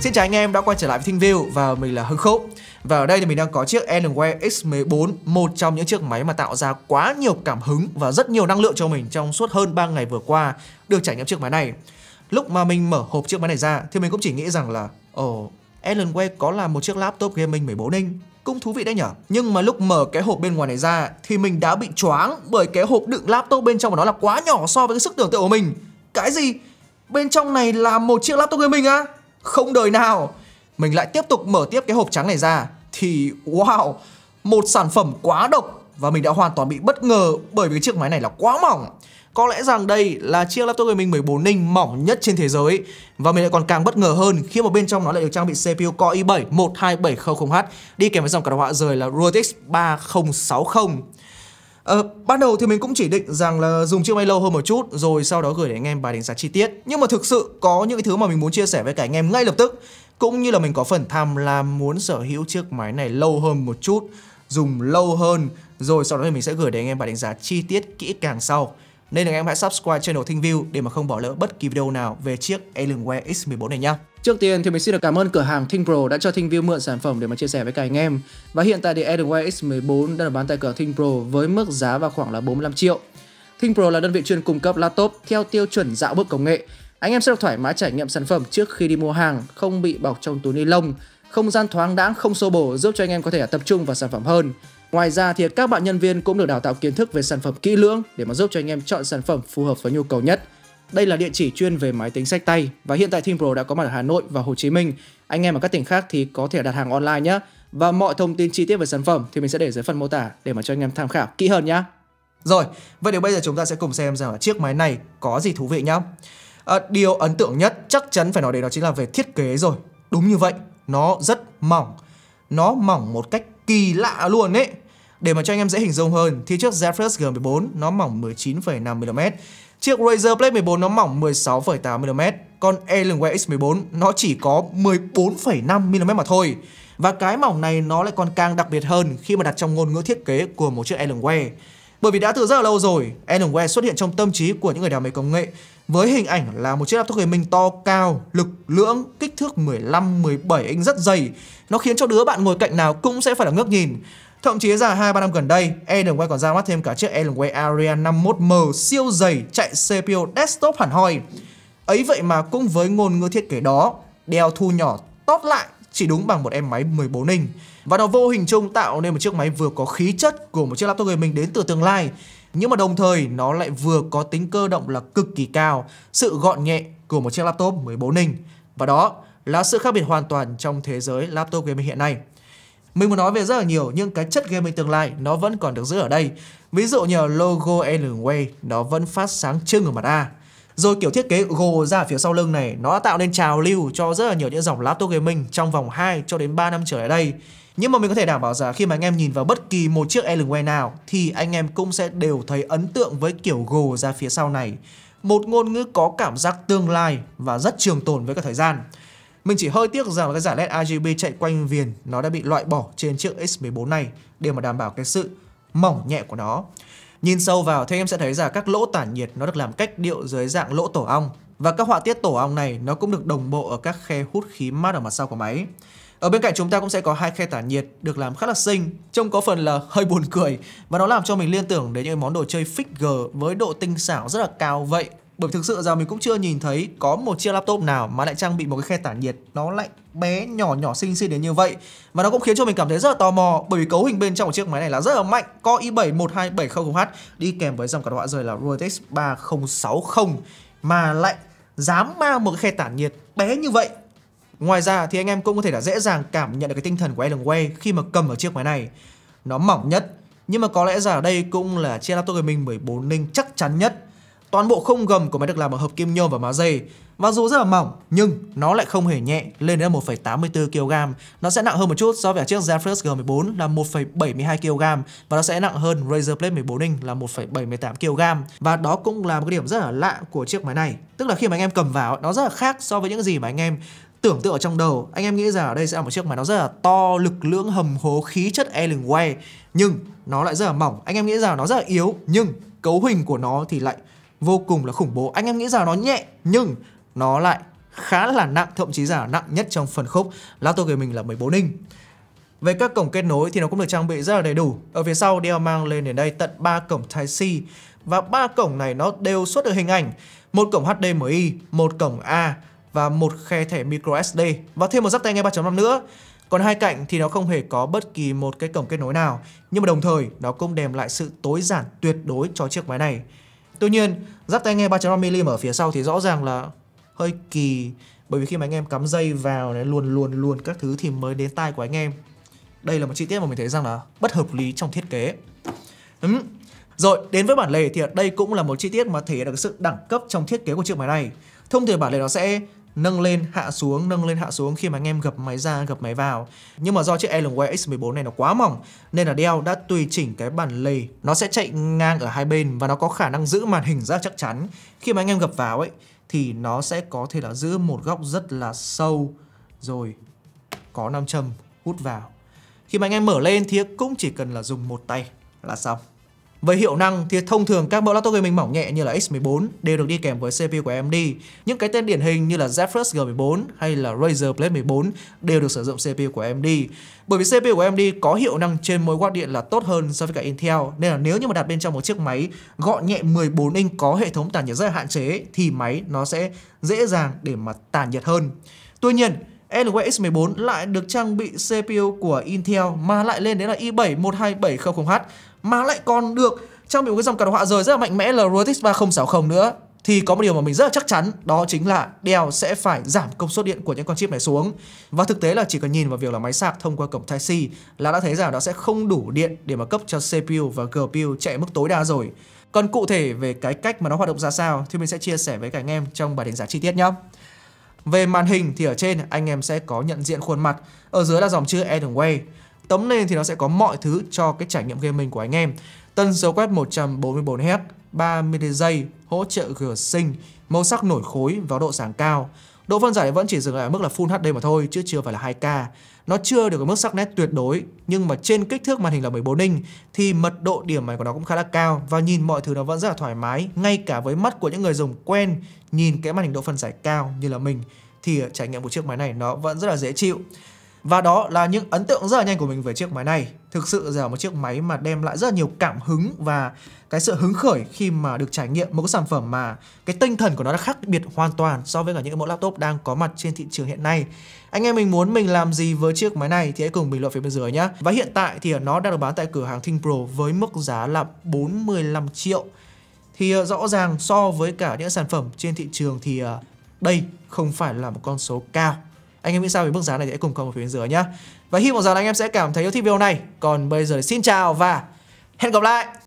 Xin chào anh em đã quay trở lại với Thinh và mình là Hưng Khúc Và ở đây thì mình đang có chiếc Alienware X14 Một trong những chiếc máy mà tạo ra quá nhiều cảm hứng và rất nhiều năng lượng cho mình trong suốt hơn 3 ngày vừa qua Được trải nghiệm chiếc máy này Lúc mà mình mở hộp chiếc máy này ra thì mình cũng chỉ nghĩ rằng là Ồ, oh, Alienware có là một chiếc laptop gaming 14 inch cũng thú vị đấy nhở Nhưng mà lúc mở cái hộp bên ngoài này ra Thì mình đã bị choáng bởi cái hộp đựng laptop bên trong của nó là quá nhỏ so với cái sức tưởng tượng của mình Cái gì? Bên trong này là một chiếc laptop gaming á à? Không đời nào Mình lại tiếp tục mở tiếp cái hộp trắng này ra Thì wow Một sản phẩm quá độc Và mình đã hoàn toàn bị bất ngờ Bởi vì cái chiếc máy này là quá mỏng có lẽ rằng đây là chiếc laptop gaming 14 inch mỏng nhất trên thế giới Và mình lại còn càng bất ngờ hơn khi mà bên trong nó lại được trang bị CPU Core i7 12700H Đi kèm với dòng card họa rời là RTX 3060 Ờ, ban đầu thì mình cũng chỉ định rằng là dùng chiếc máy lâu hơn một chút rồi sau đó gửi đến anh em bài đánh giá chi tiết. Nhưng mà thực sự có những cái thứ mà mình muốn chia sẻ với cả anh em ngay lập tức cũng như là mình có phần tham lam muốn sở hữu chiếc máy này lâu hơn một chút, dùng lâu hơn rồi sau đó thì mình sẽ gửi đến anh em bài đánh giá chi tiết kỹ càng sau. Nên là em hãy subscribe channel Thinh để mà không bỏ lỡ bất kỳ video nào về chiếc Alienware X14 này nhá. Trước tiên thì mình xin được cảm ơn cửa hàng Thinh đã cho Thinh mượn sản phẩm để mà chia sẻ với cả anh em. Và hiện tại thì Alienware X14 đang được bán tại cửa Thinh với mức giá vào khoảng là 45 triệu. Thinh là đơn vị chuyên cung cấp laptop theo tiêu chuẩn dạo bước công nghệ. Anh em sẽ được thoải mái trải nghiệm sản phẩm trước khi đi mua hàng, không bị bọc trong túi ni lông, không gian thoáng đãng không xô bổ giúp cho anh em có thể tập trung vào sản phẩm hơn. Ngoài ra thì các bạn nhân viên cũng được đào tạo kiến thức về sản phẩm kỹ lưỡng để mà giúp cho anh em chọn sản phẩm phù hợp với nhu cầu nhất. Đây là địa chỉ chuyên về máy tính sách tay và hiện tại Team Pro đã có mặt ở Hà Nội và Hồ Chí Minh. Anh em ở các tỉnh khác thì có thể đặt hàng online nhé. Và mọi thông tin chi tiết về sản phẩm thì mình sẽ để dưới phần mô tả để mà cho anh em tham khảo kỹ hơn nhé. Rồi, vậy thì bây giờ chúng ta sẽ cùng xem rằng là chiếc máy này có gì thú vị nhá. À, điều ấn tượng nhất chắc chắn phải nói đến đó chính là về thiết kế rồi. Đúng như vậy, nó rất mỏng. Nó mỏng một cách kỳ lạ luôn ấy. Để mà cho anh em dễ hình dung hơn thì chiếc Zephyrus G14 nó mỏng 19,5mm, chiếc Razer Blade 14 nó mỏng 16,8mm, còn Alienware X14 nó chỉ có 14,5mm mà thôi. Và cái mỏng này nó lại còn càng đặc biệt hơn khi mà đặt trong ngôn ngữ thiết kế của một chiếc Alienware. Bởi vì đã từ rất là lâu rồi, Alienware xuất hiện trong tâm trí của những người đam mê công nghệ với hình ảnh là một chiếc laptop gaming to cao, lực lưỡng, kích thước 15 17 inch rất dày. Nó khiến cho đứa bạn ngồi cạnh nào cũng sẽ phải là ngước nhìn. Thậm chí ra 2-3 năm gần đây, Alienware còn ra mắt thêm cả chiếc Alienware Area 51M siêu dày chạy CPU desktop hẳn hoi. Ấy vậy mà cũng với ngôn ngữ thiết kế đó, đeo thu nhỏ tốt lại chỉ đúng bằng một em máy 14 inch. Và nó vô hình chung tạo nên một chiếc máy vừa có khí chất của một chiếc laptop gaming đến từ tương lai, nhưng mà đồng thời nó lại vừa có tính cơ động là cực kỳ cao, sự gọn nhẹ của một chiếc laptop 14 inch. Và đó là sự khác biệt hoàn toàn trong thế giới laptop gaming hiện nay. Mình muốn nói về rất là nhiều nhưng cái chất gaming tương lai nó vẫn còn được giữ ở đây. Ví dụ như logo Alienware nó vẫn phát sáng trưng ở mặt A. Rồi kiểu thiết kế gồ ra phía sau lưng này nó tạo nên trào lưu cho rất là nhiều những dòng laptop gaming trong vòng 2 cho đến 3 năm trở lại đây. Nhưng mà mình có thể đảm bảo rằng khi mà anh em nhìn vào bất kỳ một chiếc Alienware nào thì anh em cũng sẽ đều thấy ấn tượng với kiểu gồ ra phía sau này. Một ngôn ngữ có cảm giác tương lai và rất trường tồn với cả thời gian. Mình chỉ hơi tiếc rằng là cái giải LED RGB chạy quanh viền nó đã bị loại bỏ trên chiếc X14 này để mà đảm bảo cái sự mỏng nhẹ của nó. Nhìn sâu vào thì em sẽ thấy rằng các lỗ tản nhiệt nó được làm cách điệu dưới dạng lỗ tổ ong và các họa tiết tổ ong này nó cũng được đồng bộ ở các khe hút khí mát ở mặt sau của máy. Ở bên cạnh chúng ta cũng sẽ có hai khe tản nhiệt được làm khá là xinh, trông có phần là hơi buồn cười và nó làm cho mình liên tưởng đến những món đồ chơi figure với độ tinh xảo rất là cao vậy bởi thực sự giờ mình cũng chưa nhìn thấy có một chiếc laptop nào mà lại trang bị một cái khe tản nhiệt nó lại bé nhỏ nhỏ xinh xinh đến như vậy. Và nó cũng khiến cho mình cảm thấy rất là tò mò bởi vì cấu hình bên trong của chiếc máy này là rất là mạnh. Core i7 12700H đi kèm với dòng card họa rời là RTX 3060 mà lại dám mang một cái khe tản nhiệt bé như vậy Ngoài ra thì anh em cũng có thể là dễ dàng cảm nhận được cái tinh thần của Alienware khi mà cầm ở chiếc máy này. Nó mỏng nhất, nhưng mà có lẽ rằng đây cũng là chiếc laptop gaming 14 inch chắc chắn nhất Toàn bộ khung gầm của máy được làm bằng hợp kim nhôm và má dày. Và dù rất là mỏng nhưng nó lại không hề nhẹ, lên đến 1,84 kg. Nó sẽ nặng hơn một chút so với chiếc Zephyrus G14 là 1,72 kg và nó sẽ nặng hơn Razer Blade 14 inch là 1,78 kg. Và đó cũng là một cái điểm rất là lạ của chiếc máy này. Tức là khi mà anh em cầm vào nó rất là khác so với những gì mà anh em tưởng tượng ở trong đầu anh em nghĩ rằng ở đây sẽ là một chiếc máy nó rất là to lực lưỡng hầm hố khí chất alienware nhưng nó lại rất là mỏng anh em nghĩ rằng nó rất là yếu nhưng cấu hình của nó thì lại vô cùng là khủng bố. Anh em nghĩ rằng nó nhẹ nhưng nó lại khá là nặng, thậm chí là nặng nhất trong phần khớp laptop của mình là 14 inch. Về các cổng kết nối thì nó cũng được trang bị rất là đầy đủ. Ở phía sau đeo mang lên đến đây tận 3 cổng Type-C và ba cổng này nó đều xuất được hình ảnh, một cổng HDMI, một cổng A và một khe thẻ micro SD và thêm một giắc tai nghe 3.5 nữa. Còn hai cạnh thì nó không hề có bất kỳ một cái cổng kết nối nào, nhưng mà đồng thời nó cũng đem lại sự tối giản tuyệt đối cho chiếc máy này. Tuy nhiên, giáp tai nghe 3 mm ở phía sau thì rõ ràng là hơi kỳ bởi vì khi mà anh em cắm dây vào này luồn luồn luồn các thứ thì mới đến tai của anh em. Đây là một chi tiết mà mình thấy rằng là bất hợp lý trong thiết kế. Ừm. Rồi, đến với bản lề thì đây cũng là một chi tiết mà thể hiện được sự đẳng cấp trong thiết kế của chiếc máy này. Thông thường bản lề nó sẽ nâng lên hạ xuống nâng lên hạ xuống khi mà anh em gập máy ra gập máy vào nhưng mà do chiếc LY X14 này nó quá mỏng nên là Dell đã tùy chỉnh cái bản lề nó sẽ chạy ngang ở hai bên và nó có khả năng giữ màn hình ra chắc chắn khi mà anh em gập vào ấy thì nó sẽ có thể là giữ một góc rất là sâu rồi có nam châm hút vào khi mà anh em mở lên thì cũng chỉ cần là dùng một tay là xong về hiệu năng thì thông thường các mẫu laptop gaming mỏng nhẹ như là X14 đều được đi kèm với CPU của AMD. Những cái tên điển hình như là Zephyrus G14 hay là Razer Blade 14 đều được sử dụng CPU của AMD. Bởi vì CPU của AMD có hiệu năng trên mỗi watt điện là tốt hơn so với cả Intel nên là nếu như mà đặt bên trong một chiếc máy gọn nhẹ 14 inch có hệ thống tản nhiệt rất là hạn chế thì máy nó sẽ dễ dàng để mà tản nhiệt hơn. Tuy nhiên, LUX 14 lại được trang bị CPU của Intel mà lại lên đến là i7 12700 h mà lại còn được trang bị một cái dòng card họa rời rất là mạnh mẽ là RTX 3060 nữa thì có một điều mà mình rất là chắc chắn đó chính là Dell sẽ phải giảm công suất điện của những con chip này xuống. Và thực tế là chỉ cần nhìn vào việc là máy sạc thông qua cổng Type-C là đã thấy rằng nó sẽ không đủ điện để mà cấp cho CPU và GPU chạy mức tối đa rồi. Còn cụ thể về cái cách mà nó hoạt động ra sao thì mình sẽ chia sẻ với cả anh em trong bài đánh giá chi tiết nhé. Về màn hình thì ở trên anh em sẽ có nhận diện khuôn mặt, ở dưới là dòng chữ Way Tấm nền thì nó sẽ có mọi thứ cho cái trải nghiệm gaming của anh em. Tần số quét 144Hz, 30 giây, hỗ trợ gửa sinh, màu sắc nổi khối và độ sáng cao. Độ phân giải vẫn chỉ dừng lại ở mức là Full HD mà thôi chứ chưa phải là 2K. Nó chưa được ở mức sắc nét tuyệt đối nhưng mà trên kích thước màn hình là 14 inch thì mật độ điểm mảnh của nó cũng khá là cao và nhìn mọi thứ nó vẫn rất là thoải mái ngay cả với mắt của những người dùng quen nhìn cái màn hình độ phân giải cao như là mình thì trải nghiệm của chiếc máy này nó vẫn rất là dễ chịu. Và đó là những ấn tượng rất là nhanh của mình về chiếc máy này. Thực sự là một chiếc máy mà đem lại rất là nhiều cảm hứng và cái sự hứng khởi khi mà được trải nghiệm một cái sản phẩm mà cái tinh thần của nó đã khác biệt hoàn toàn so với cả những mẫu laptop đang có mặt trên thị trường hiện nay. Anh em mình muốn mình làm gì với chiếc máy này thì hãy cùng bình luận phía bên dưới nhé. Và hiện tại thì à, nó đang được bán tại cửa hàng ThinkPro với mức giá là 45 triệu. Thì à, rõ ràng so với cả những sản phẩm trên thị trường thì à, đây không phải là một con số cao anh em nghĩ sao về mức giá này thì hãy cùng comment phía bên dưới nhá. Và hy vọng rằng anh em sẽ cảm thấy yêu thích video này. Còn bây giờ thì xin chào và hẹn gặp lại.